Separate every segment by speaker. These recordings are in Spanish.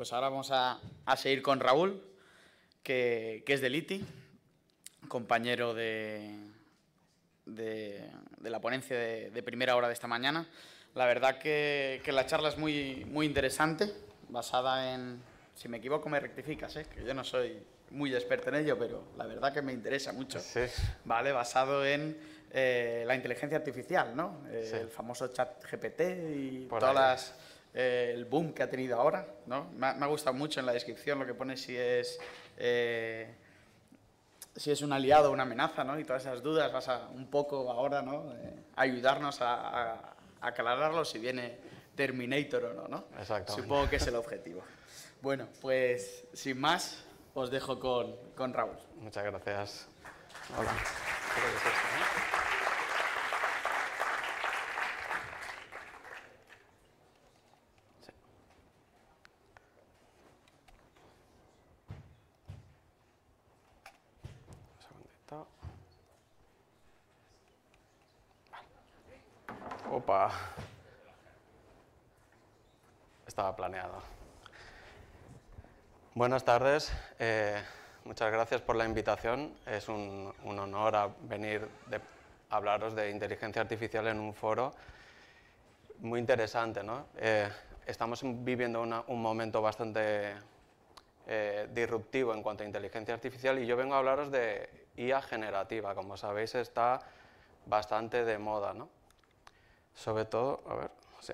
Speaker 1: Pues ahora vamos a, seguir con Raúl, que, es del ITI, compañero de, de, la ponencia de, primera hora de esta mañana. La verdad que, que la charla es muy, muy interesante, basada en, si me equivoco me rectificas, ¿eh? que yo no soy muy experto en ello, pero la verdad que me interesa mucho. Sí. Vale, basado en eh, la inteligencia artificial, ¿no? El famoso chat GPT y todas las eh, el boom que ha tenido ahora. ¿no? Me, ha, gustado mucho en la descripción lo que pone si es, eh, si es un aliado o una amenaza, ¿no? y todas esas dudas vas a un poco ahora ¿no? Eh, ayudarnos a, aclararlo si viene Terminator o no. ¿no? Supongo que es el objetivo. bueno, pues sin más, os dejo con, con Raúl. Muchas gracias. Hola.
Speaker 2: Opa. Estaba planeado. Buenas tardes. Eh, muchas gracias por la invitación. Es un, honor a venir a hablaros de inteligencia artificial en un foro muy interesante. ¿no? Eh, estamos viviendo un momento bastante eh, disruptivo en cuanto a inteligencia artificial y yo vengo a hablaros de IA generativa. Como sabéis, está bastante de moda. ¿no? Sobre todo, a ver, sí,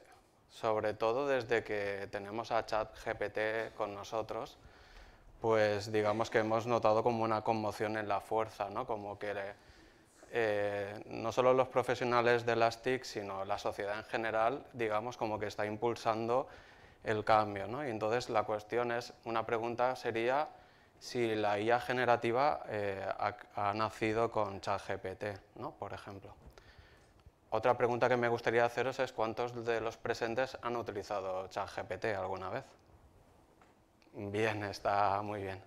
Speaker 2: sobre todo desde que tenemos a ChatGPT con nosotros, pues digamos que hemos notado como una conmoción en la fuerza, ¿no? Como que eh, no solo los profesionales de las TIC, sino la sociedad en general, digamos, como que está impulsando el cambio, ¿no? Y entonces la cuestión es, una pregunta sería si la IA generativa eh, ha, ha, nacido con ChatGPT, ¿no? Por ejemplo. Otra pregunta que me gustaría haceros es cuántos de los presentes han utilizado ChatGPT alguna vez. Bien, está muy bien.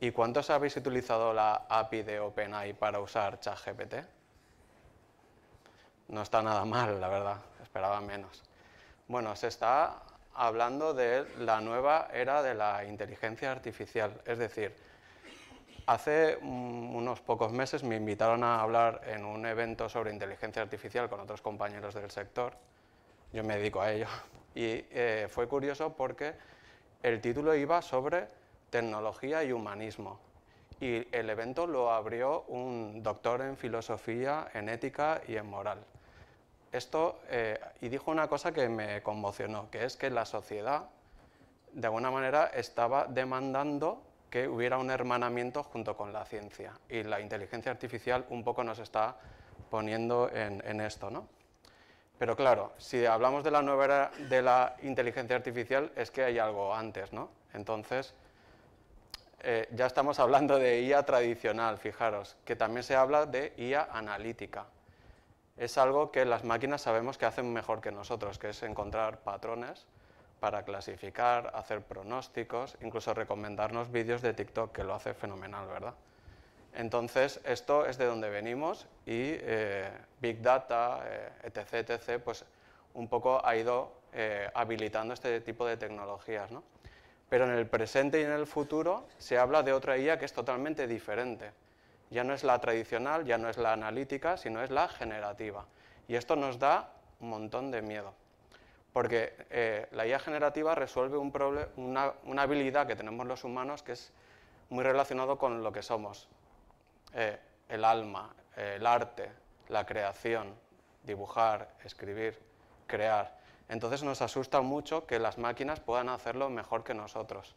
Speaker 2: ¿Y cuántos habéis utilizado la API de OpenAI para usar ChatGPT? No está nada mal, la verdad, esperaba menos. Bueno, se está hablando de la nueva era de la inteligencia artificial, es decir, Hace mm, unos pocos meses me invitaron a hablar en un evento sobre inteligencia artificial con otros compañeros del sector. Yo me dedico a ello. Y eh, fue curioso porque el título iba sobre tecnología y humanismo. Y el evento lo abrió un doctor en filosofía, en ética y en moral. Esto, eh, y dijo una cosa que me conmocionó, que es que la sociedad, de alguna manera, estaba demandando que hubiera un hermanamiento junto con la ciencia. Y la inteligencia artificial un poco nos está poniendo en, esto. ¿no? Pero claro, si hablamos de la nueva de la inteligencia artificial, es que hay algo antes. ¿no? Entonces, eh, ya estamos hablando de IA tradicional, fijaros, que también se habla de IA analítica. Es algo que las máquinas sabemos que hacen mejor que nosotros, que es encontrar patrones para clasificar, hacer pronósticos, incluso recomendarnos vídeos de TikTok, que lo hace fenomenal, ¿verdad? Entonces, esto es de donde venimos y eh, Big Data, eh, etc., etc., pues un poco ha ido eh, habilitando este tipo de tecnologías, ¿no? Pero en el presente y en el futuro se habla de otra IA que es totalmente diferente. Ya no es la tradicional, ya no es la analítica, sino es la generativa. Y esto nos da un montón de miedo porque eh, la IA generativa resuelve una, habilidad que tenemos los humanos que es muy relacionado con lo que somos, eh, el alma, el arte, la creación, dibujar, escribir, crear. Entonces nos asusta mucho que las máquinas puedan hacerlo mejor que nosotros.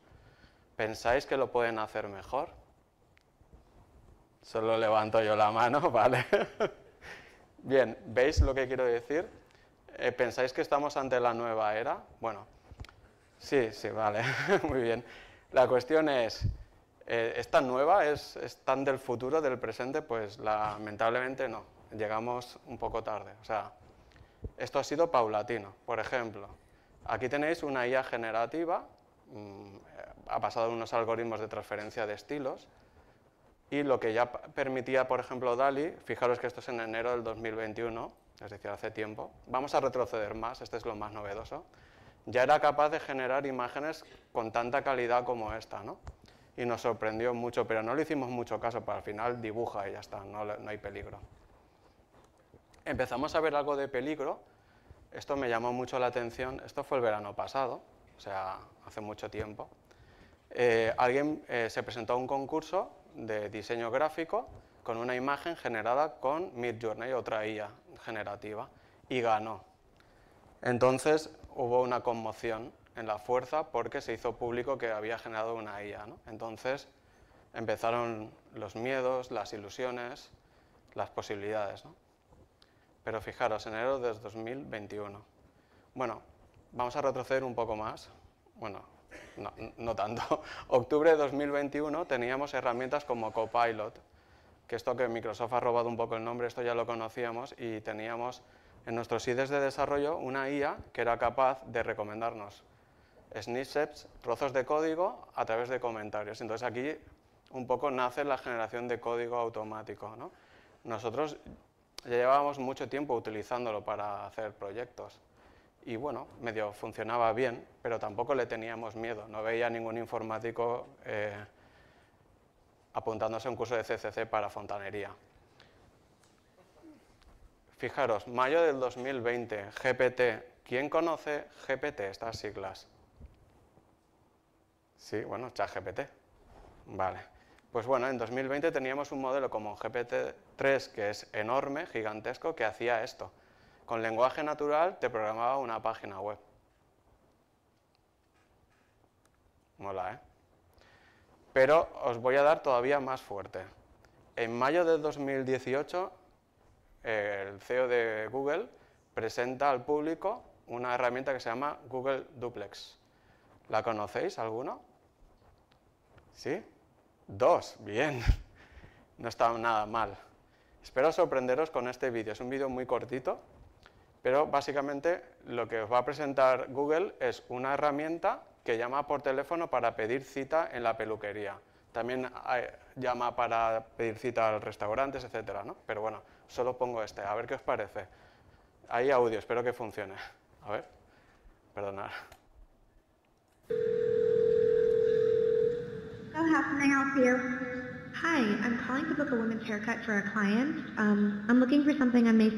Speaker 2: ¿Pensáis que lo pueden hacer mejor? Solo levanto yo la mano, ¿vale? Bien, ¿veis lo que quiero decir? Eh, ¿Pensáis que estamos ante la nueva era? Bueno, sí, sí, vale, muy bien. La cuestión es, eh, ¿es tan nueva? ¿Es, tan del futuro, del presente? Pues lamentablemente no, llegamos un poco tarde. O sea, esto ha sido paulatino. Por ejemplo, aquí tenéis una IA generativa, mm, eh, ha pasado unos algoritmos de transferencia de estilos, y lo que ya permitía, por ejemplo, DALI, fijaros que esto es en enero del 2021, es decir, hace tiempo, vamos a retroceder más, este es lo más novedoso, ya era capaz de generar imágenes con tanta calidad como esta, ¿no? Y nos sorprendió mucho, pero no le hicimos mucho caso, para al final dibuja y ya está, no, hay peligro. Empezamos a ver algo de peligro, esto me llamó mucho la atención, esto fue el verano pasado, o sea, hace mucho tiempo. Eh, alguien eh, se presentó a un concurso de diseño gráfico con una imagen generada con Midjourney, otra IA generativa, y ganó. Entonces hubo una conmoción en la fuerza porque se hizo público que había generado una IA. Entonces empezaron los miedos, las ilusiones, las posibilidades. Pero fijaros, enero de 2021. Bueno, vamos a retroceder un poco más. Bueno, no, tanto, octubre de 2021 teníamos herramientas como Copilot, que esto que Microsoft ha robado un poco el nombre, esto ya lo conocíamos, y teníamos en nuestros IDEs de desarrollo una IA que era capaz de recomendarnos snippets, trozos de código a través de comentarios. Entonces aquí un poco nace la generación de código automático. Nosotros ya llevábamos mucho tiempo utilizándolo para hacer proyectos y bueno, medio funcionaba bien, pero tampoco le teníamos miedo, no veía ningún informático eh, apuntándose a un curso de CCC para fontanería. Fijaros, mayo del 2020, GPT. ¿Quién conoce GPT, estas siglas? Sí, bueno, GPT. Vale. Pues bueno, en 2020 teníamos un modelo como GPT-3 que es enorme, gigantesco, que hacía esto con lenguaje natural te programaba una página web. Mola, ¿eh? Pero os voy a dar todavía más fuerte. En mayo de 2018, el CEO de Google presenta al público una herramienta que se llama Google Duplex. ¿La conocéis alguno? ¿Sí? Dos, bien. No está nada mal. Espero sorprenderos con este vídeo. Es un vídeo muy cortito, pero básicamente lo que os va a presentar Google es una herramienta que llama por teléfono para pedir cita en la peluquería. También eh, llama para pedir cita a restaurantes, etcétera, ¿no? Pero bueno, solo pongo este, a ver qué os parece. Hay audio, espero que funcione. A ver, perdonad.
Speaker 1: Hi, I'm calling to book a haircut for a client. Um, I'm looking for something on May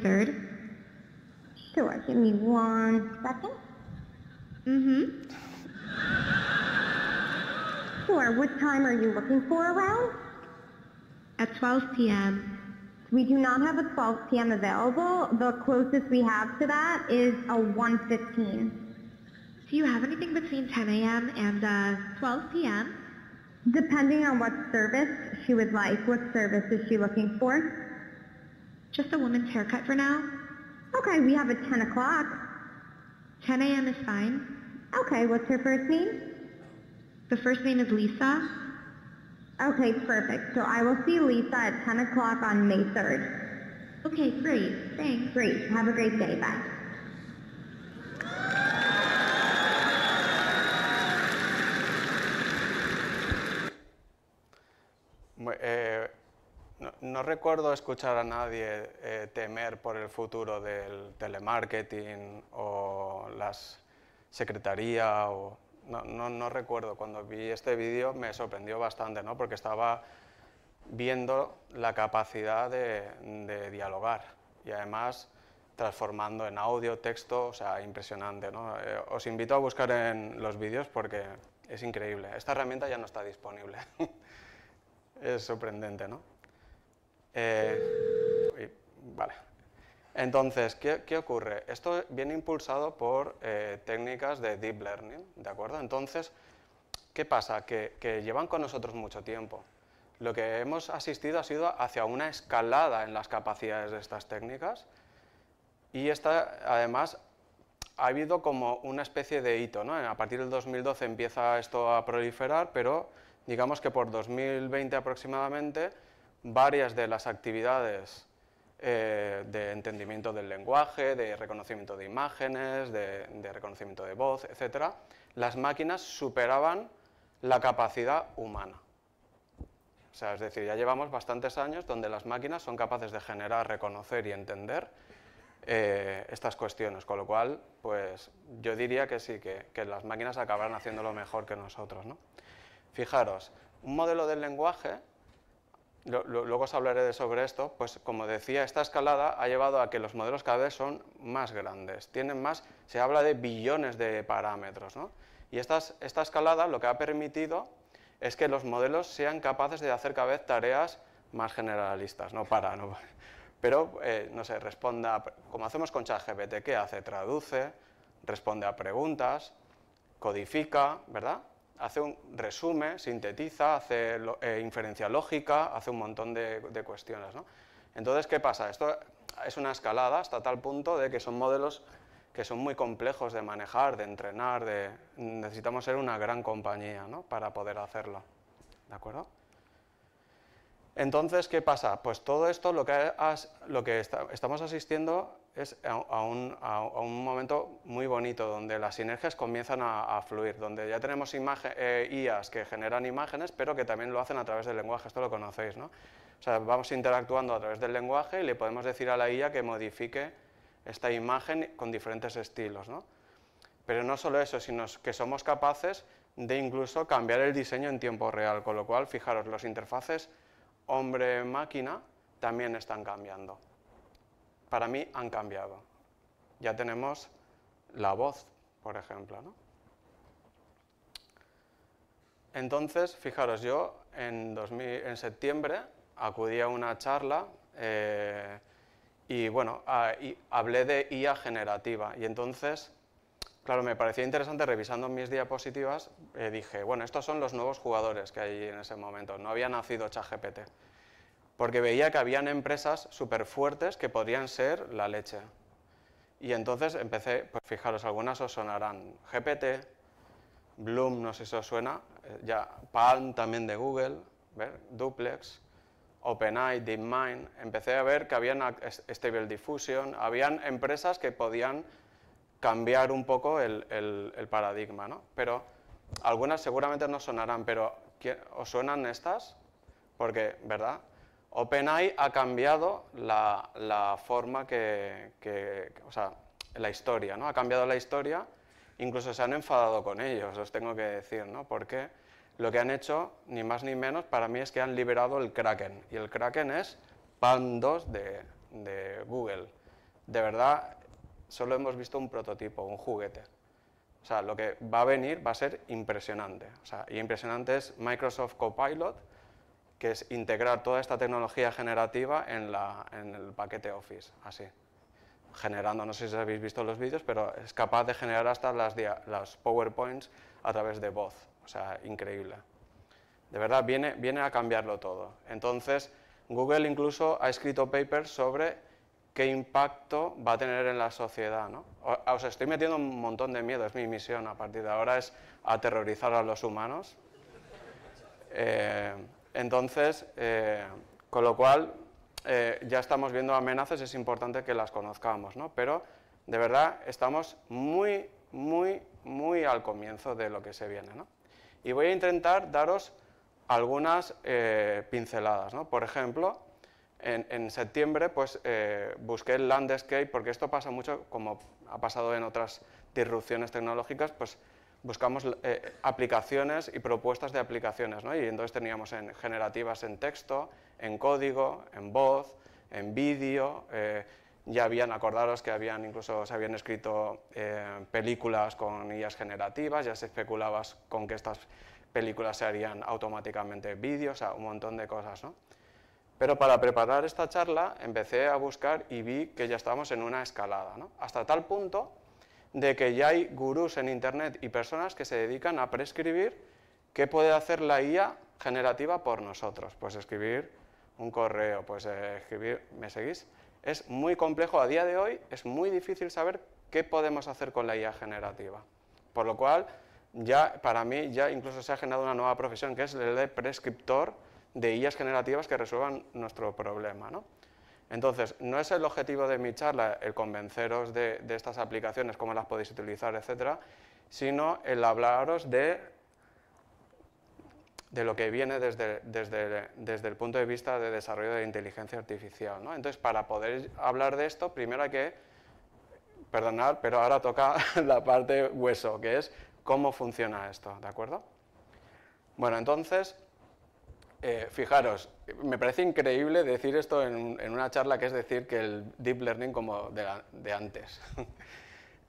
Speaker 1: Sure, give me one second. Mm-hmm. Sure, what time are you looking for around? At 12 p.m. We do not have a 12 p.m. available. The closest we have to that is a 1.15. Do you have anything between 10 a.m. and uh, 12 p.m.? Depending on what service she would like, what service is she looking for? Just a woman's haircut for now. Okay, we have a 10 o'clock. 10 a.m. is fine. Okay, what's her first name? The first name is Lisa. Okay, perfect. So I will see Lisa at 10 o'clock on May 3rd. Okay, great. Thanks. Great. Have a great day. Bye.
Speaker 2: Uh, no, recuerdo escuchar a nadie eh, temer por el futuro del telemarketing o las secretaría o... No, recuerdo, cuando vi este vídeo me sorprendió bastante, ¿no? porque estaba viendo la capacidad de, dialogar y además transformando en audio, texto, o sea, impresionante. ¿no? Eh, os invito a buscar en los vídeos porque es increíble. Esta herramienta ya no está disponible. es sorprendente, ¿no? Eh, vale. Entonces, ¿qué, ¿qué, ocurre? Esto viene impulsado por eh, técnicas de deep learning, ¿de acuerdo? Entonces, ¿qué pasa? Que, que, llevan con nosotros mucho tiempo. Lo que hemos asistido ha sido hacia una escalada en las capacidades de estas técnicas y esta, además, ha habido como una especie de hito, ¿no? A partir del 2012 empieza esto a proliferar, pero digamos que por 2020 aproximadamente varias de las actividades eh, de entendimiento del lenguaje, de reconocimiento de imágenes, de, reconocimiento de voz, etc., las máquinas superaban la capacidad humana. O sea, es decir, ya llevamos bastantes años donde las máquinas son capaces de generar, reconocer y entender eh, estas cuestiones, con lo cual, pues yo diría que sí, que, que las máquinas acabarán haciéndolo mejor que nosotros. ¿no? Fijaros, un modelo del lenguaje luego os hablaré de sobre esto, pues como decía, esta escalada ha llevado a que los modelos cada vez son más grandes, tienen más, se habla de billones de parámetros, ¿no? Y esta escalada lo que ha permitido es que los modelos sean capaces de hacer cada vez tareas más generalistas, no para, no Pero, eh, no sé, responda, como hacemos con ChatGPT, ¿qué hace? Traduce, responde a preguntas, codifica, ¿verdad? hace un resumen, sintetiza, hace eh, inferencia lógica, hace un montón de, cuestiones. Entonces, ¿qué pasa? Esto es una escalada hasta tal punto de que son modelos que son muy complejos de manejar, de entrenar, de, necesitamos ser una gran compañía ¿no? para poder hacerlo. ¿De acuerdo? Entonces, ¿qué pasa? Pues todo esto lo que, lo que estamos asistiendo es a, un, momento muy bonito donde las sinergias comienzan a, fluir, donde ya tenemos IAs eh, que generan imágenes, pero que también lo hacen a través del lenguaje, esto lo conocéis, ¿no? O sea, vamos interactuando a través del lenguaje y le podemos decir a la IA que modifique esta imagen con diferentes estilos, ¿no? Pero no solo eso, sino que somos capaces de incluso cambiar el diseño en tiempo real, con lo cual, fijaros, los interfaces hombre-máquina también están cambiando para mí han cambiado. Ya tenemos la voz, por ejemplo. Entonces, fijaros, yo en, septiembre acudí a una charla eh, y bueno, hablé de IA generativa y entonces, claro, me parecía interesante revisando mis diapositivas, eh, dije, bueno, estos son los nuevos jugadores que hay en ese momento, no había nacido ChatGPT porque veía que habían empresas súper fuertes que podían ser la leche. Y entonces empecé, pues fijaros, algunas os sonarán GPT, Bloom, no sé si os suena, eh, ya Palm también de Google, ¿ver? Duplex, OpenAI, DeepMind, empecé a ver que habían Stable Diffusion, habían empresas que podían cambiar un poco el, el paradigma, ¿no? Pero algunas seguramente no sonarán, pero ¿os suenan estas? Porque, ¿verdad? OpenAI ha cambiado la, forma que, o sea, la historia, ¿no? Ha cambiado la historia, incluso se han enfadado con ellos, os tengo que decir, ¿no? Porque lo que han hecho, ni más ni menos, para mí es que han liberado el Kraken, y el Kraken es Pan de, de Google. De verdad, solo hemos visto un prototipo, un juguete. O sea, lo que va a venir va a ser impresionante. O sea, y impresionante es Microsoft Copilot, que es integrar toda esta tecnología generativa en, el paquete Office, así. Generando, no sé si habéis visto los vídeos, pero es capaz de generar hasta las, las PowerPoints a través de voz, o sea, increíble. De verdad, viene, viene a cambiarlo todo. Entonces, Google incluso ha escrito papers sobre qué impacto va a tener en la sociedad. ¿no? Os estoy metiendo un montón de miedo, es mi misión a partir de ahora, es aterrorizar a los humanos. Eh, entonces, eh, con lo cual, eh, ya estamos viendo amenazas, es importante que las conozcamos, ¿no? Pero, de verdad, estamos muy, muy, muy al comienzo de lo que se viene, ¿no? Y voy a intentar daros algunas eh, pinceladas, ¿no? Por ejemplo, en, septiembre, pues, busqué el landscape, porque esto pasa mucho, como ha pasado en otras disrupciones tecnológicas, pues, buscamos eh, aplicaciones y propuestas de aplicaciones, ¿no? y entonces teníamos en generativas en texto, en código, en voz, en vídeo, eh, ya habían, acordaros que habían incluso se habían escrito eh, películas con IAS generativas, ya se especulaba con que estas películas se harían automáticamente vídeos, o sea, un montón de cosas, ¿no? Pero para preparar esta charla empecé a buscar y vi que ya estábamos en una escalada, ¿no? Hasta tal punto de que ya hay gurús en Internet y personas que se dedican a prescribir qué puede hacer la IA generativa por nosotros. Pues escribir un correo, pues eh, escribir, ¿me seguís? Es muy complejo, a día de hoy es muy difícil saber qué podemos hacer con la IA generativa. Por lo cual, ya para mí, ya incluso se ha generado una nueva profesión que es el de prescriptor de IAs generativas que resuelvan nuestro problema. ¿no? Entonces, no es el objetivo de mi charla el convenceros de, estas aplicaciones, cómo las podéis utilizar, etcétera, sino el hablaros de, de lo que viene desde, el punto de vista de desarrollo de inteligencia artificial. ¿no? Entonces, para poder hablar de esto, primero hay que, perdonar, pero ahora toca la parte hueso, que es cómo funciona esto, ¿de acuerdo? Bueno, entonces, eh, fijaros, me parece increíble decir esto en, una charla que es decir que el deep learning como de, antes.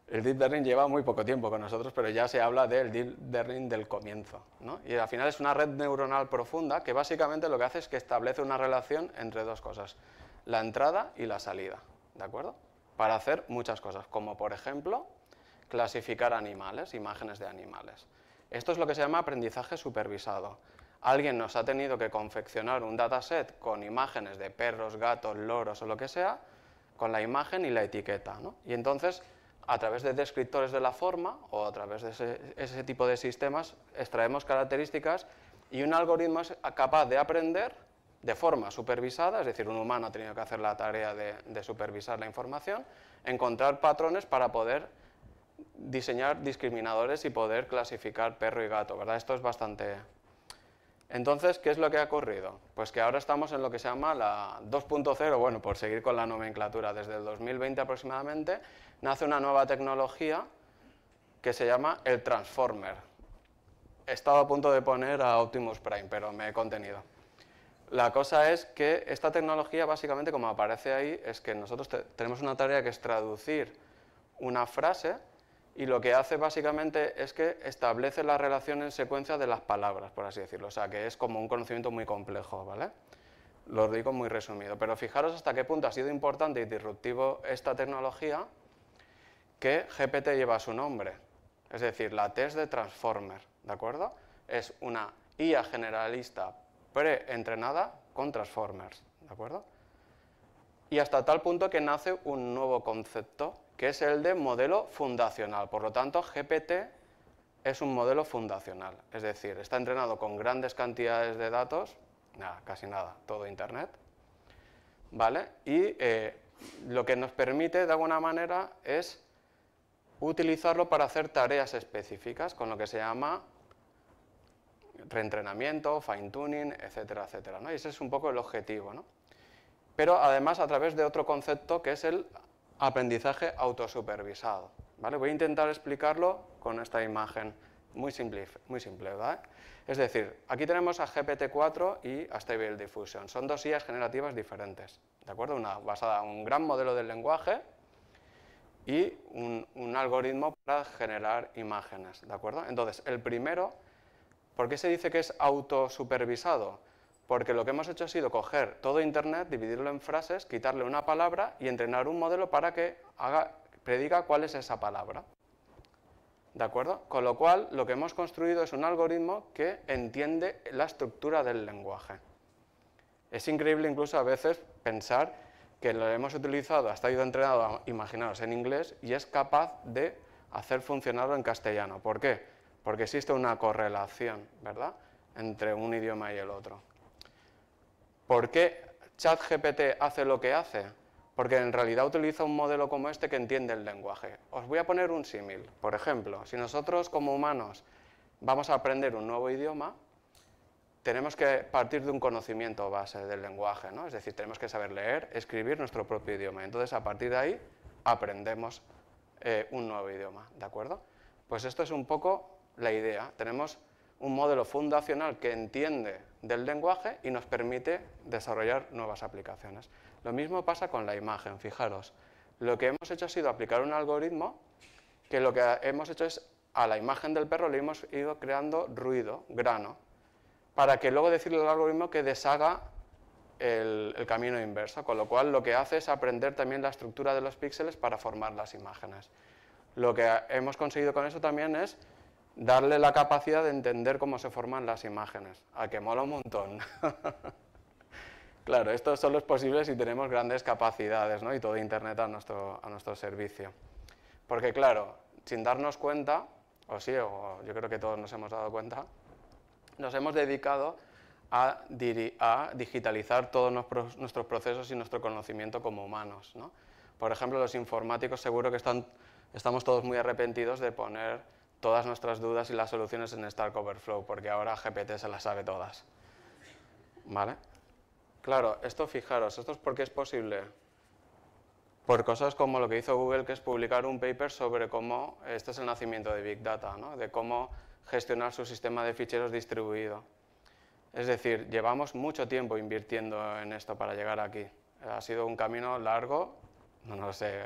Speaker 2: el deep learning lleva muy poco tiempo con nosotros, pero ya se habla del deep learning del comienzo. Y al final es una red neuronal profunda que básicamente lo que hace es que establece una relación entre dos cosas, la entrada y la salida, ¿de acuerdo? Para hacer muchas cosas, como por ejemplo clasificar animales, imágenes de animales. Esto es lo que se llama aprendizaje supervisado alguien nos ha tenido que confeccionar un dataset con imágenes de perros, gatos, loros o lo que sea, con la imagen y la etiqueta. Y entonces, a través de descriptores de la forma o a través de ese, tipo de sistemas, extraemos características y un algoritmo es capaz de aprender de forma supervisada, es decir, un humano ha tenido que hacer la tarea de, de supervisar la información, encontrar patrones para poder diseñar discriminadores y poder clasificar perro y gato, ¿verdad? Esto es bastante, entonces, ¿qué es lo que ha ocurrido? Pues que ahora estamos en lo que se llama la 2.0, bueno, por seguir con la nomenclatura, desde el 2020 aproximadamente, nace una nueva tecnología que se llama el Transformer. Estaba a punto de poner a Optimus Prime, pero me he contenido. La cosa es que esta tecnología, básicamente, como aparece ahí, es que nosotros tenemos una tarea que es traducir una frase y lo que hace básicamente es que establece la relación en secuencia de las palabras, por así decirlo. O sea, que es como un conocimiento muy complejo, ¿vale? Lo digo muy resumido. Pero fijaros hasta qué punto ha sido importante y disruptivo esta tecnología que GPT lleva su nombre. Es decir, la test de Transformer, ¿de acuerdo? Es una IA generalista pre-entrenada con Transformers, ¿de acuerdo? Y hasta tal punto que nace un nuevo concepto que es el de modelo fundacional. Por lo tanto, GPT es un modelo fundacional, es decir, está entrenado con grandes cantidades de datos, nada, casi nada, todo Internet, ¿vale? Y eh, lo que nos permite, de alguna manera, es utilizarlo para hacer tareas específicas, con lo que se llama reentrenamiento, fine-tuning, etcétera, etcétera. ¿no? Y ese es un poco el objetivo. ¿no? Pero además a través de otro concepto que es el aprendizaje autosupervisado. ¿vale? Voy a intentar explicarlo con esta imagen muy simple, muy simple Es decir, aquí tenemos a GPT-4 y a Stable Diffusion. Son dos IA generativas diferentes, ¿de acuerdo? Una basada en un gran modelo del lenguaje y un, algoritmo para generar imágenes, ¿de acuerdo? Entonces, el primero, ¿por qué se dice que es autosupervisado? Porque lo que hemos hecho ha sido coger todo Internet, dividirlo en frases, quitarle una palabra y entrenar un modelo para que haga, prediga cuál es esa palabra. ¿De acuerdo? Con lo cual, lo que hemos construido es un algoritmo que entiende la estructura del lenguaje. Es increíble incluso a veces pensar que lo hemos utilizado, ha estado entrenado, imaginaros, en inglés y es capaz de hacer funcionarlo en castellano. ¿Por qué? Porque existe una correlación, ¿verdad?, entre un idioma y el otro. ¿Por qué ChatGPT hace lo que hace? Porque en realidad utiliza un modelo como este que entiende el lenguaje. Os voy a poner un símil. Por ejemplo, si nosotros como humanos vamos a aprender un nuevo idioma, tenemos que partir de un conocimiento base del lenguaje, ¿no? es decir, tenemos que saber leer, escribir nuestro propio idioma. Entonces, a partir de ahí, aprendemos eh, un nuevo idioma, ¿de acuerdo? Pues esto es un poco la idea. Tenemos un modelo fundacional que entiende del lenguaje y nos permite desarrollar nuevas aplicaciones. Lo mismo pasa con la imagen, fijaros. Lo que hemos hecho ha sido aplicar un algoritmo que lo que hemos hecho es a la imagen del perro le hemos ido creando ruido, grano, para que luego decirle al algoritmo que deshaga el, camino inverso, con lo cual lo que hace es aprender también la estructura de los píxeles para formar las imágenes. Lo que hemos conseguido con eso también es darle la capacidad de entender cómo se forman las imágenes. A que mola un montón. claro, esto solo es posible si tenemos grandes capacidades ¿no? y todo Internet a nuestro, a nuestro servicio. Porque claro, sin darnos cuenta, o sí, o yo creo que todos nos hemos dado cuenta, nos hemos dedicado a, digitalizar todos nuestros procesos y nuestro conocimiento como humanos. Por ejemplo, los informáticos seguro que están, estamos todos muy arrepentidos de poner todas nuestras dudas y las soluciones en Stack Overflow, porque ahora GPT se las sabe todas. ¿Vale? Claro, esto fijaros, esto es porque es posible. Por cosas como lo que hizo Google, que es publicar un paper sobre cómo, este es el nacimiento de Big Data, ¿no? de cómo gestionar su sistema de ficheros distribuido. Es decir, llevamos mucho tiempo invirtiendo en esto para llegar aquí. Ha sido un camino largo, no, lo sé,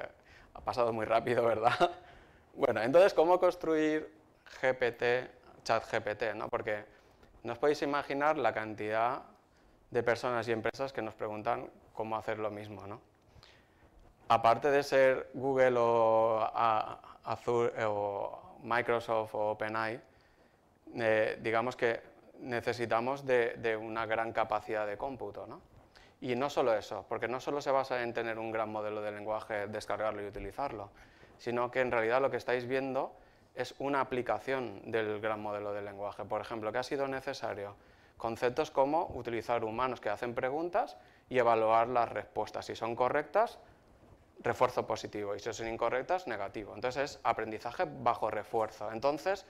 Speaker 2: ha pasado muy rápido, ¿verdad? Bueno, entonces, ¿cómo construir GPT, chat GPT? ¿no? Porque no os podéis imaginar la cantidad de personas y empresas que nos preguntan cómo hacer lo mismo. ¿no? Aparte de ser Google o Azure o Microsoft o OpenAI, eh, digamos que necesitamos de, una gran capacidad de cómputo. Y no solo eso, porque no solo se basa en tener un gran modelo de lenguaje, descargarlo y utilizarlo, sino que en realidad lo que estáis viendo es una aplicación del gran modelo del lenguaje. Por ejemplo, ¿qué ha sido necesario? Conceptos como utilizar humanos que hacen preguntas y evaluar las respuestas. Si son correctas, refuerzo positivo, y si son incorrectas, negativo. Entonces es aprendizaje bajo refuerzo. Entonces,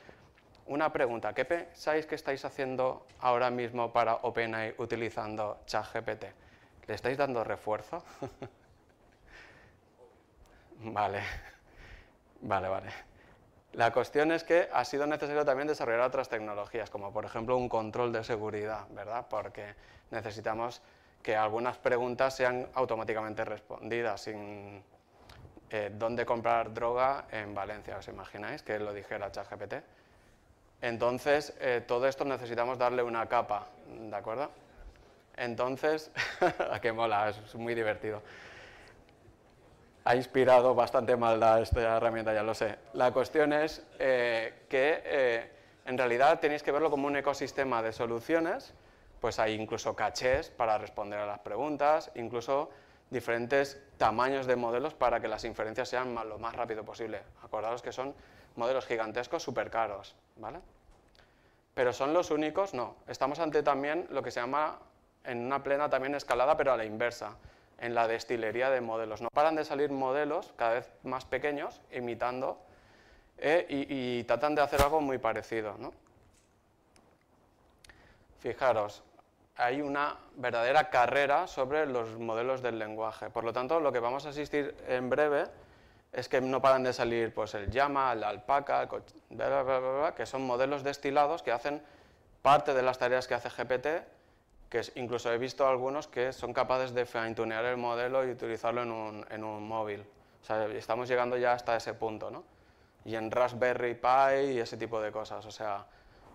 Speaker 2: una pregunta, ¿qué pensáis que estáis haciendo ahora mismo para OpenAI utilizando ChatGPT? ¿Le estáis dando refuerzo? vale. Vale, vale. La cuestión es que ha sido necesario también desarrollar otras tecnologías, como por ejemplo un control de seguridad, ¿verdad? Porque necesitamos que algunas preguntas sean automáticamente respondidas sin eh, dónde comprar droga en Valencia, ¿os imagináis que lo dijera ChatGPT? Entonces, eh, todo esto necesitamos darle una capa, ¿de acuerdo? Entonces, ¡qué mola, es muy divertido ha inspirado bastante maldad esta herramienta, ya lo sé. La cuestión es eh, que eh, en realidad tenéis que verlo como un ecosistema de soluciones, pues hay incluso cachés para responder a las preguntas, incluso diferentes tamaños de modelos para que las inferencias sean lo más rápido posible. Acordaros que son modelos gigantescos súper caros, ¿vale? Pero son los únicos, no. Estamos ante también lo que se llama en una plena también escalada, pero a la inversa en la destilería de modelos. No paran de salir modelos cada vez más pequeños, imitando, eh, y, tratan de hacer algo muy parecido. Fijaros, hay una verdadera carrera sobre los modelos del lenguaje. Por lo tanto, lo que vamos a asistir en breve es que no paran de salir pues, el llama, la alpaca, que son modelos destilados que hacen parte de las tareas que hace GPT, que incluso he visto algunos que son capaces de fine-tunear el modelo y utilizarlo en un, en un, móvil. O sea, estamos llegando ya hasta ese punto, ¿no? Y en Raspberry Pi y ese tipo de cosas. O sea,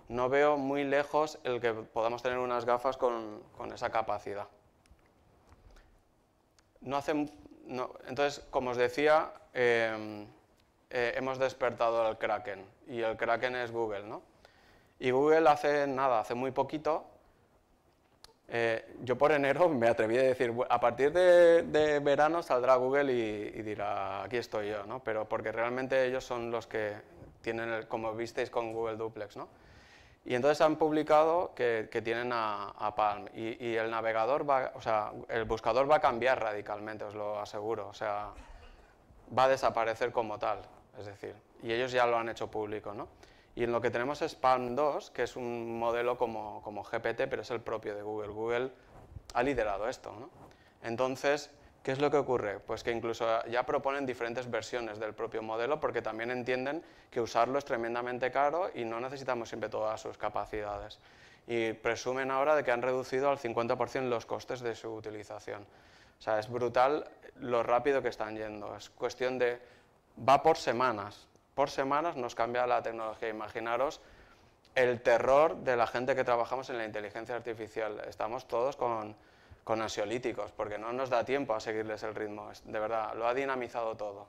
Speaker 2: no veo muy lejos el que podamos tener unas gafas con, con esa capacidad. No hacen, no, entonces, como os decía, em, eh, hemos despertado al Kraken. Y el Kraken es Google, ¿no? Y Google hace nada, hace muy poquito, eh, yo por enero me atreví a decir, a partir de, verano saldrá Google y, dirá, aquí estoy yo, ¿no? Pero porque realmente ellos son los que tienen, como visteis con Google Duplex, ¿no? Y entonces han publicado que, tienen a, Palm y, y, el navegador va, o sea, el buscador va a cambiar radicalmente, os lo aseguro, o sea, va a desaparecer como tal, es decir, y ellos ya lo han hecho público, ¿no? Y en lo que tenemos es Palm 2, que es un modelo como, como GPT, pero es el propio de Google. Google ha liderado esto. ¿no? Entonces, ¿Qué es lo que ocurre? Pues que incluso ya proponen diferentes versiones del propio modelo porque también entienden que usarlo es tremendamente caro y no necesitamos siempre todas sus capacidades. Y presumen ahora de que han reducido al 50% los costes de su utilización. O sea, es brutal lo rápido que están yendo. Es cuestión de... va por semanas por semanas nos cambia la tecnología. Imaginaros el terror de la gente que trabajamos en la inteligencia artificial. Estamos todos con, con ansiolíticos porque no nos da tiempo a seguirles el ritmo. De verdad, lo ha dinamizado todo.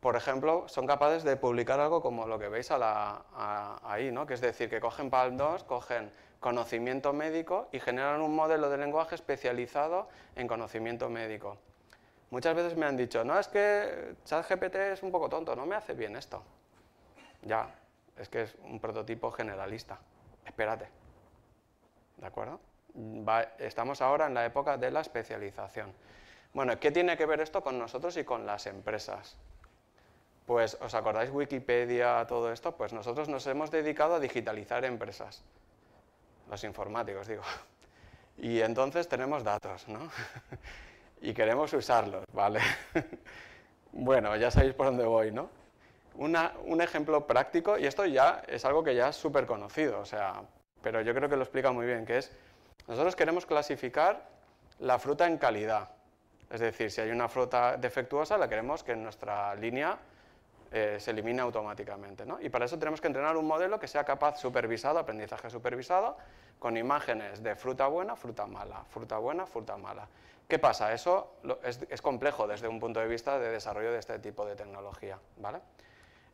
Speaker 2: Por ejemplo, son capaces de publicar algo como lo que veis ahí, ¿no? que es decir, que cogen pal cogen conocimiento médico y generan un modelo de lenguaje especializado en conocimiento médico. Muchas veces me han dicho, no, es que ChatGPT es un poco tonto, no me hace bien esto. Ya, es que es un prototipo generalista. Espérate. ¿De acuerdo? estamos ahora en la época de la especialización. Bueno, ¿qué tiene que ver esto con nosotros y con las empresas? Pues, ¿os acordáis Wikipedia, todo esto? Pues nosotros nos hemos dedicado a digitalizar empresas. Los informáticos, digo. Y entonces tenemos datos, ¿no? y queremos usarlos, ¿vale? bueno, ya sabéis por dónde voy, ¿no? un ejemplo práctico, y esto ya es algo que ya es súper conocido, o sea, pero yo creo que lo explica muy bien, que es, nosotros queremos clasificar la fruta en calidad. Es decir, si hay una fruta defectuosa, la queremos que en nuestra línea eh, se elimine automáticamente. ¿no? Y para eso tenemos que entrenar un modelo que sea capaz supervisado, aprendizaje supervisado, con imágenes de fruta buena, fruta mala, fruta buena, fruta mala. ¿Qué pasa? Eso es, complejo desde un punto de vista de desarrollo de este tipo de tecnología. ¿vale?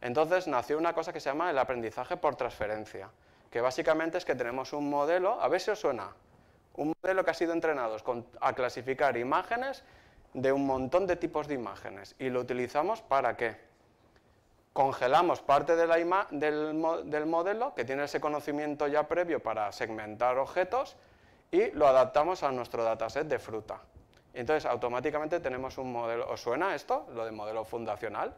Speaker 2: Entonces nació una cosa que se llama el aprendizaje por transferencia, que básicamente es que tenemos un modelo, a ver si os suena, un modelo que ha sido entrenado a clasificar imágenes de un montón de tipos de imágenes y lo utilizamos para qué? Congelamos parte del modelo que tiene ese conocimiento ya previo para segmentar objetos y lo adaptamos a nuestro dataset de fruta. Entonces, automáticamente tenemos un modelo, ¿os suena esto? Lo de modelo fundacional,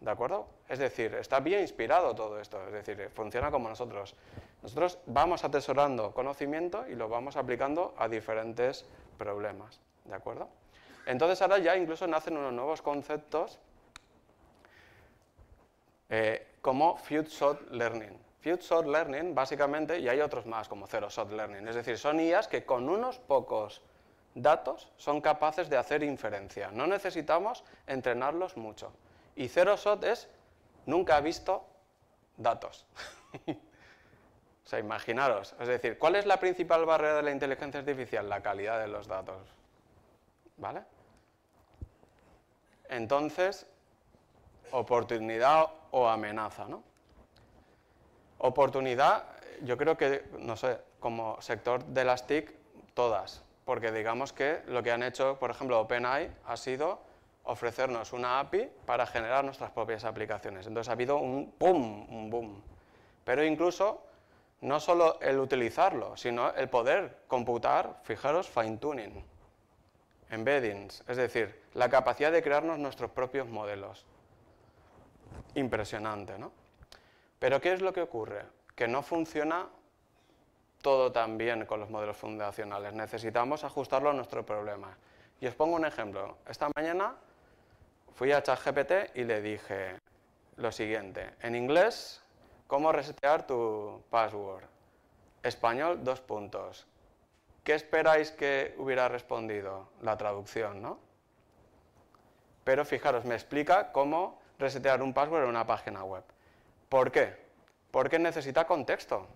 Speaker 2: ¿de acuerdo? Es decir, está bien inspirado todo esto, es decir, funciona como nosotros. Nosotros vamos atesorando conocimiento y lo vamos aplicando a diferentes problemas, ¿de acuerdo? Entonces ahora ya incluso nacen unos nuevos conceptos eh, como Few Shot Learning. Future Short Learning básicamente, y hay otros más como Zero Shot Learning, es decir, son IAs que con unos pocos datos son capaces de hacer inferencia. No necesitamos entrenarlos mucho. Y zero shot es nunca ha visto datos. o sea, imaginaros. Es decir, ¿cuál es la principal barrera de la inteligencia artificial? La calidad de los datos. ¿Vale? Entonces, oportunidad o amenaza, ¿no? Oportunidad, yo creo que, no sé, como sector de las TIC, todas porque digamos que lo que han hecho, por ejemplo, OpenAI ha sido ofrecernos una API para generar nuestras propias aplicaciones. Entonces ha habido un boom, un boom. Pero incluso no solo el utilizarlo, sino el poder computar, fijaros, fine-tuning, embeddings, es decir, la capacidad de crearnos nuestros propios modelos. Impresionante, ¿no? Pero ¿qué es lo que ocurre? Que no funciona todo también con los modelos fundacionales. Necesitamos ajustarlo a nuestro problema. Y os pongo un ejemplo. Esta mañana fui a ChatGPT y le dije lo siguiente. En inglés, ¿cómo resetear tu password? Español, dos puntos. ¿Qué esperáis que hubiera respondido? La traducción, ¿no? Pero fijaros, me explica cómo resetear un password en una página web. ¿Por qué? Porque necesita contexto.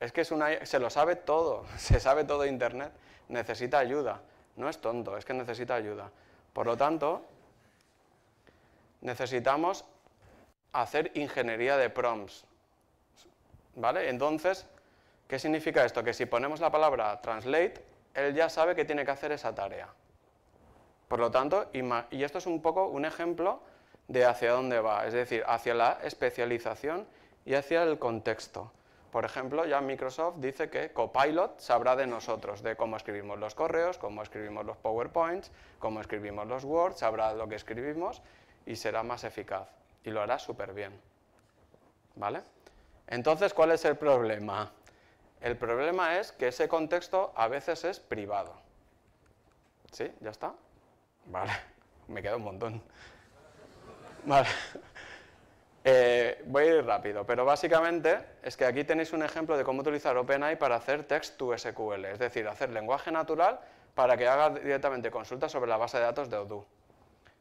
Speaker 2: Es que se lo sabe todo, se sabe todo Internet, necesita ayuda. No es tonto, es que necesita ayuda. Por lo tanto, necesitamos hacer ingeniería de prompts. ¿Vale? Entonces, ¿qué significa esto? Que si ponemos la palabra translate, él ya sabe que tiene que hacer esa tarea. Por lo tanto, y esto es un poco un ejemplo de hacia dónde va, es decir, hacia la especialización y hacia el contexto. Por ejemplo, ya Microsoft dice que Copilot sabrá de nosotros, de cómo escribimos los correos, cómo escribimos los PowerPoints, cómo escribimos los Word, sabrá lo que escribimos y será más eficaz. Y lo hará súper bien. ¿Vale? Entonces, ¿cuál es el problema? El problema es que ese contexto a veces es privado. ¿Sí? ¿Ya está? Vale. Me queda un montón. Vale. Eh, voy a ir rápido, pero básicamente es que aquí tenéis un ejemplo de cómo utilizar OpenAI para hacer text to SQL, es decir, hacer lenguaje natural para que haga directamente consultas sobre la base de datos de Odoo,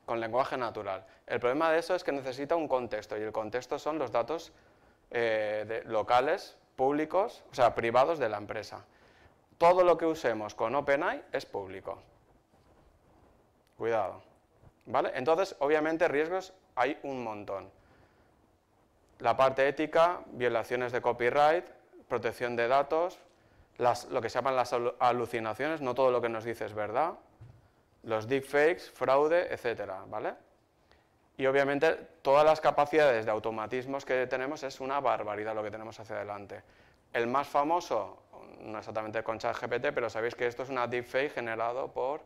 Speaker 2: con lenguaje natural. El problema de eso es que necesita un contexto, y el contexto son los datos eh, locales, públicos, o sea, privados de la empresa. Todo lo que usemos con OpenAI es público. Cuidado. ¿Vale? Entonces, obviamente, riesgos hay un montón la parte ética, violaciones de copyright, protección de datos, lo que se llaman las alucinaciones, no todo lo que nos dice es verdad, los deepfakes, fraude, etc. ¿vale? Y obviamente todas las capacidades de automatismos que tenemos es una barbaridad lo que tenemos hacia adelante. El más famoso, no exactamente con ChatGPT, pero sabéis que esto es una deepfake generado por,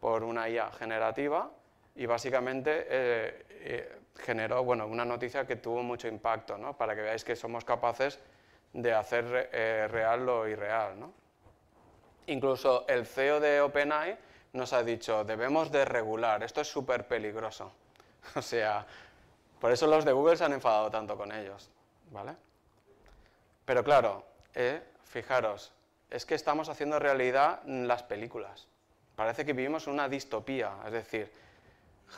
Speaker 2: por una IA generativa y básicamente eh, eh, generó bueno, una noticia que tuvo mucho impacto, para que veáis que somos capaces de hacer eh, real lo irreal. ¿no? Incluso el CEO de OpenAI nos ha dicho, debemos de regular, esto es súper peligroso. o sea, por eso los de Google se han enfadado tanto con ellos. ¿vale? Pero claro, fijaros, es que estamos haciendo realidad las películas. Parece que vivimos una distopía, es decir,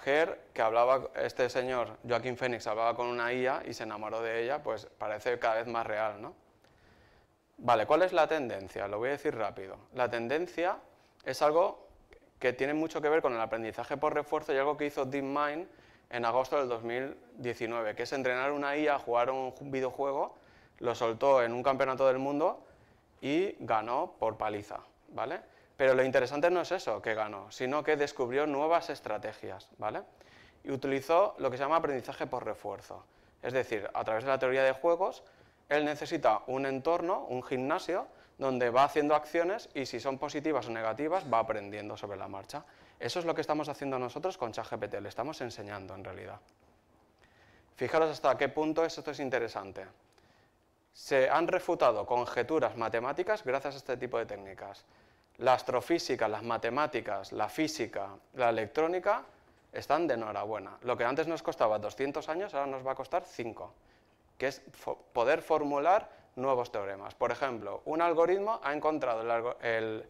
Speaker 2: que hablaba, este señor, Joaquín Fénix, hablaba con una IA y se enamoró de ella, pues parece cada vez más real, ¿no? Vale, ¿cuál es la tendencia? Lo voy a decir rápido. La tendencia es algo que tiene mucho que ver con el aprendizaje por refuerzo y algo que hizo DeepMind en agosto del 2019, que es entrenar una IA a jugar un videojuego, lo soltó en un campeonato del mundo y ganó por paliza, ¿vale? Pero lo interesante no es eso que ganó, sino que descubrió nuevas estrategias, ¿vale? Y utilizó lo que se llama aprendizaje por refuerzo. Es decir, a través de la teoría de juegos, él necesita un entorno, un gimnasio, donde va haciendo acciones y si son positivas o negativas va aprendiendo sobre la marcha. Eso es lo que estamos haciendo nosotros con ChatGPT, le estamos enseñando en realidad. Fijaros hasta qué punto esto es interesante. Se han refutado conjeturas matemáticas gracias a este tipo de técnicas la astrofísica, las matemáticas, la física, la electrónica, están de enhorabuena. Lo que antes nos costaba 200 años, ahora nos va a costar 5, que es poder formular nuevos teoremas. Por ejemplo, un algoritmo ha encontrado el,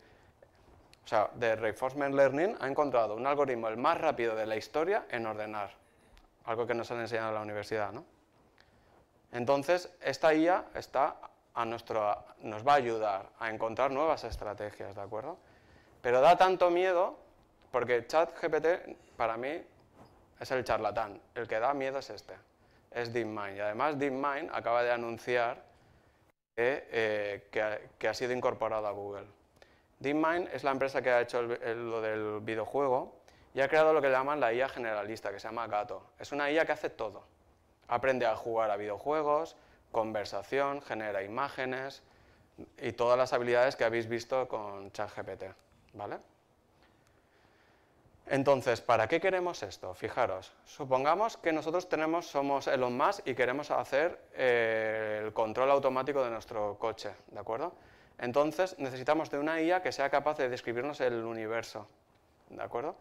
Speaker 2: o sea, de Reinforcement Learning, ha encontrado un algoritmo el más rápido de la historia en ordenar, algo que nos han enseñado en la universidad, ¿no? Entonces, esta IA está a nuestro, nos va a ayudar a encontrar nuevas estrategias, ¿de acuerdo? Pero da tanto miedo, porque ChatGPT para mí es el charlatán, el que da miedo es este, es DeepMind. Y además DeepMind acaba de anunciar que, eh, ha sido incorporado a Google. DeepMind es la empresa que ha hecho lo del videojuego y ha creado lo que llaman la IA generalista, que se llama Gato. Es una IA que hace todo. Aprende a jugar a videojuegos, conversación, genera imágenes y todas las habilidades que habéis visto con ChatGPT. ¿vale? Entonces, ¿para qué queremos esto? Fijaros, supongamos que nosotros tenemos, somos Elon Musk y queremos hacer eh, el control automático de nuestro coche, ¿de acuerdo? Entonces necesitamos de una IA que sea capaz de describirnos el universo, ¿de acuerdo?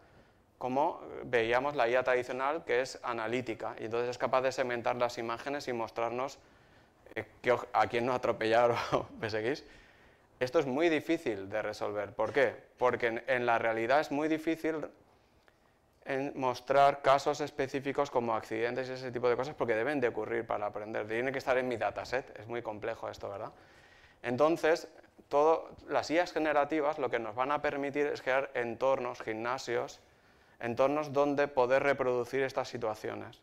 Speaker 2: Como veíamos la IA tradicional que es analítica y entonces es capaz de segmentar las imágenes y mostrarnos a quién nos atropellaron, ¿me seguís? Esto es muy difícil de resolver. ¿Por qué? Porque en, la realidad es muy difícil en mostrar casos específicos como accidentes y ese tipo de cosas porque deben de ocurrir para aprender. Tiene que estar en mi dataset. Es muy complejo esto, ¿verdad? Entonces, todo, las IAs generativas lo que nos van a permitir es crear entornos, gimnasios, entornos donde poder reproducir estas situaciones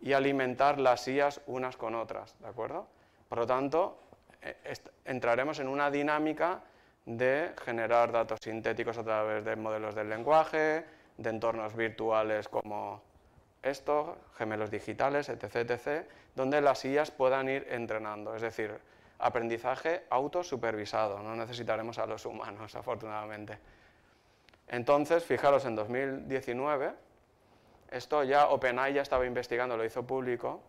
Speaker 2: y alimentar las sillas unas con otras, ¿de acuerdo? Por lo tanto, eh, entraremos en una dinámica de generar datos sintéticos a través de modelos del lenguaje, de entornos virtuales como esto, gemelos digitales, etc., etc., donde las sillas puedan ir entrenando, es decir, aprendizaje autosupervisado, no necesitaremos a los humanos, afortunadamente. Entonces, fijaros, en 2019 esto ya OpenAI ya estaba investigando, lo hizo público,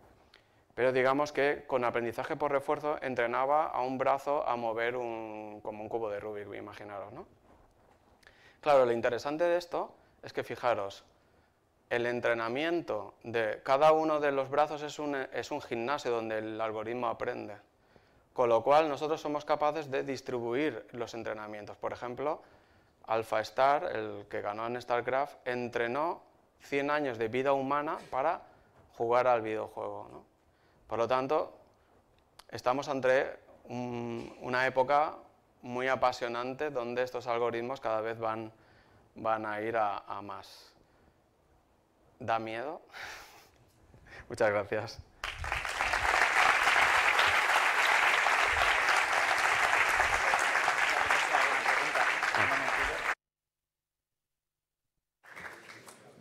Speaker 2: pero digamos que con aprendizaje por refuerzo entrenaba a un brazo a mover como un cubo de Rubik, imaginaros. ¿no? Claro, lo interesante de esto es que fijaros, el entrenamiento de cada uno de los brazos es un, es un gimnasio donde el algoritmo aprende. Con lo cual nosotros somos capaces de distribuir los entrenamientos. Por ejemplo, AlphaStar, el que ganó en StarCraft, entrenó 100 años de vida humana para jugar al videojuego. Por lo tanto, estamos ante una época muy apasionante donde estos algoritmos cada vez van, van a ir a más. ¿Da miedo? Muchas gracias.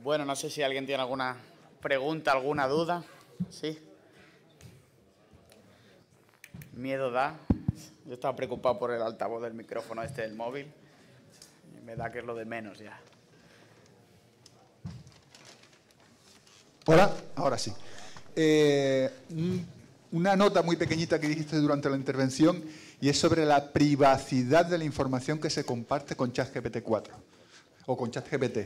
Speaker 1: Bueno, no sé si alguien tiene alguna pregunta, alguna duda. ¿Sí? Miedo da. Yo estaba preocupado por el altavoz del micrófono este del móvil. Me da que es lo de menos ya. Hola, ahora sí. Eh, una nota muy pequeñita que dijiste durante la intervención y es sobre la privacidad de la información que se comparte con ChatGPT 4 o con ChatGPT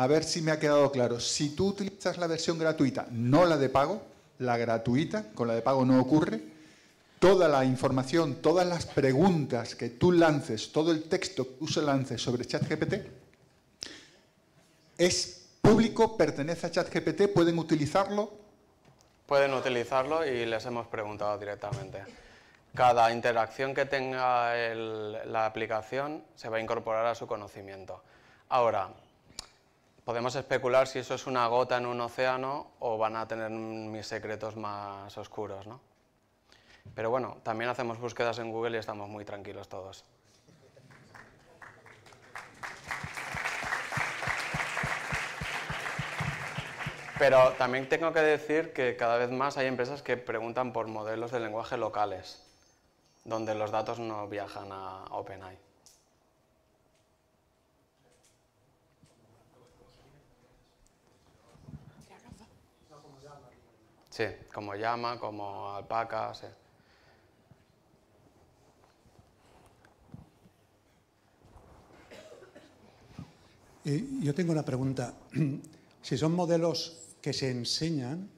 Speaker 1: a ver si me ha quedado claro. Si tú utilizas la versión gratuita, no la de pago, la gratuita, con la de pago no ocurre, toda la información, todas las preguntas que tú lances, todo el texto que tú se lances sobre ChatGPT, es público, pertenece a ChatGPT, pueden utilizarlo.
Speaker 2: Pueden utilizarlo y les hemos preguntado directamente. Cada interacción que tenga la aplicación se va a incorporar a su conocimiento. Ahora, Podemos especular si eso es una gota en un océano o van a tener mis secretos más oscuros, ¿no? Pero bueno, también hacemos búsquedas en Google y estamos muy tranquilos todos. Pero también tengo que decir que cada vez más hay empresas que preguntan por modelos de lenguaje locales, donde los datos no viajan a OpenAI. Sí, como llama, como alpaca,
Speaker 1: yo tengo una pregunta.
Speaker 2: Si son modelos que se enseñan,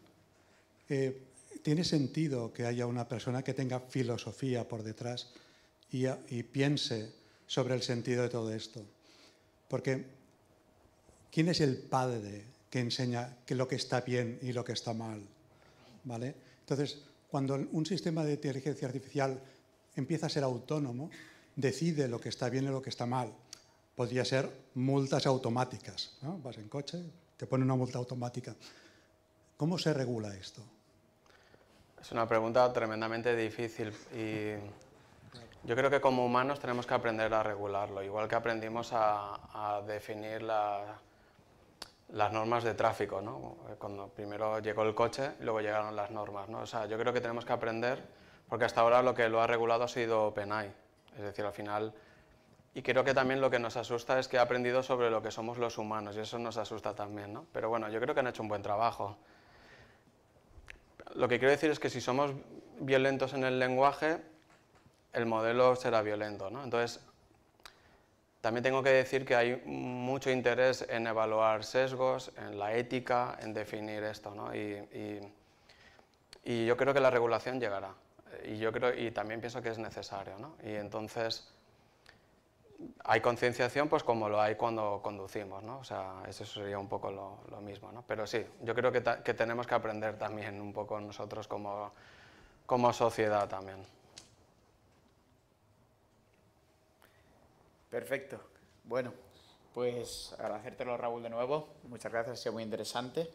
Speaker 2: eh, ¿tiene sentido que haya una persona que tenga filosofía por detrás y, piense sobre el sentido de todo esto? Porque, ¿quién es el padre que enseña que lo que está bien y lo que está mal? ¿vale? Entonces, cuando un sistema de inteligencia artificial empieza a ser autónomo, decide lo que está bien y lo que está mal. Podría ser multas automáticas, ¿no? Vas en coche,
Speaker 1: te pone una multa automática. ¿Cómo se regula esto?
Speaker 2: Es una pregunta tremendamente difícil y yo creo que como humanos tenemos que aprender a regularlo, igual que aprendimos a, a definir la, las normas de tráfico, ¿no? cuando primero llegó el coche y luego llegaron las normas. ¿no? O sea, yo creo que tenemos que aprender, porque hasta ahora lo que lo ha regulado ha sido OpenAI. es decir, al final... Y creo que también lo que nos asusta es que ha aprendido sobre lo que somos los humanos, y eso nos asusta también, ¿no? Pero bueno, yo creo que han hecho un buen trabajo. Lo que quiero decir es que si somos violentos en el lenguaje, el modelo será violento, ¿no? Entonces, también tengo que decir que hay mucho interés en evaluar sesgos, en la ética, en definir esto, ¿no? y, yo creo que la regulación llegará. Y yo creo, y también pienso que es necesario, ¿no? Y entonces hay concienciación pues como lo hay cuando conducimos, ¿no? O sea, eso sería un poco lo, mismo, ¿no? Pero sí, yo creo que, que, tenemos que aprender también un poco nosotros como, como sociedad también.
Speaker 1: Perfecto. Bueno, pues agradecértelo, Raúl, de nuevo. Muchas gracias, ha sido muy interesante.